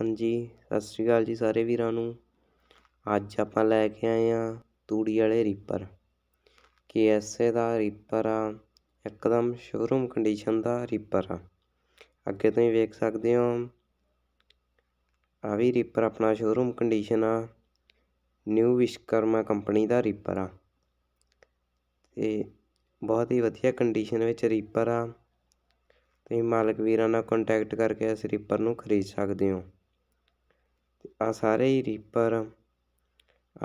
ਹਾਂਜੀ ਸਤਿ ਸ਼੍ਰੀ ਅਕਾਲ ਜੀ ਸਾਰੇ ਵੀਰਾਂ ਨੂੰ ਅੱਜ ਆਪਾਂ ਲੈ ਕੇ ਆਏ ਆ ਤੂੜੀ ਵਾਲੇ ਰੀਪਰ ਕੇਐਸਏ ਦਾ ਰੀਪਰ ਆ ਇੱਕਦਮ ਸ਼ੋਰੂਮ ਕੰਡੀਸ਼ਨ ਦਾ ਰੀਪਰ ਆ ਅੱਗੇ ਤੁਸੀਂ ਵੇਖ ਸਕਦੇ ਹੋ ਆ ਵੀ ਰੀਪਰ ਆਪਣਾ ਸ਼ੋਰੂਮ ਕੰਡੀਸ਼ਨ ਆ ਨਿਊ ਵਿਸ਼ਕਰਮਾ ਕੰਪਨੀ ਦਾ ਰੀਪਰ ਆ ਤੇ ਬਹੁਤ ਹੀ ਵਧੀਆ ਕੰਡੀਸ਼ਨ ਵਿੱਚ ਰੀਪਰ ਆ ਤੁਸੀਂ ਮਾਲਕ ਵੀਰਾਂ ਨਾਲ ਕੰਟੈਕਟ ਕਰਕੇ ਇਸ ਰੀਪਰ ਨੂੰ ਖਰੀਦ ਸਕਦੇ ਹੋ ਆ ਸਾਰੇ ਹੀ ਰੀਪਰ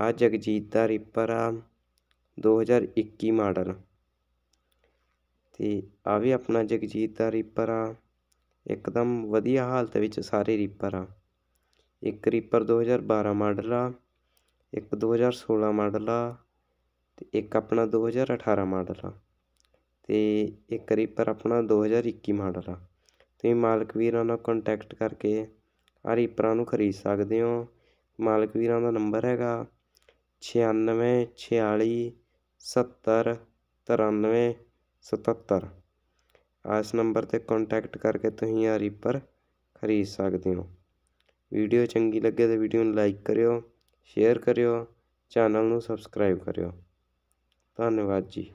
ਆ ਜਗਜੀਤ ਦਾ ਰੀਪਰ ਆ 2021 ਮਾਡਲ ਤੇ ਆ ਵੀ ਆਪਣਾ ਜਗਜੀਤ ਦਾ ਰੀਪਰ ਆ ਇੱਕਦਮ ਵਧੀਆ ਹਾਲਤ ਵਿੱਚ ਸਾਰੇ ਰੀਪਰ ਆ ਇੱਕ ਰੀਪਰ 2012 ਮਾਡਲ ਆ ਇੱਕ 2016 ਮਾਡਲ ਆ ਤੇ ਇੱਕ ਆਪਣਾ 2018 ਮਾਡਲ ਆ ਅਤੇ ਇੱਕ ਰੀਪਰ ਆਪਣਾ ਦੋ ਹਜ਼ਾਰ ਇੱਕੀ ਮਾਡਲ ਆ ਤੁਸੀਂ ਮਾਲਕ ਵੀਰਾਂ ਨਾਲ ਕੰਟੈਕਟ ਕਰਕੇ ਆਹ ਰੀਪਰਾਂ ਨੂੰ ਖਰੀਦ ਸਕਦੇ ਹੋ ਮਾਲਕ ਵੀਰਾਂ ਦਾ ਨੰਬਰ ਹੈਗਾ ਛਿਆਨਵੇਂ ਛਿਆਲੀ ਸੱਤਰ ਤਰਾਨਵੇਂ ਸਤੱਤਰ ਇਸ ਨੰਬਰ 'ਤੇ ਕੰਟੈਕਟ ਕਰਕੇ ਤੁਸੀਂ ਆਹ ਰੀਪਰ ਖਰੀਦ ਸਕਦੇ ਹੋ ਵੀਡੀਓ ਚੰਗੀ ਲੱਗੇ ਤਾਂ ਵੀਡੀਓ ਨੂੰ ਲਾਈਕ ਕਰਿਓ ਸ਼ੇਅਰ ਕਰਿਓ ਚੈਨਲ ਨੂੰ ਸਬਸਕ੍ਰਾਈਬ ਕਰਿਓ ਧੰਨਵਾਦ ਜੀ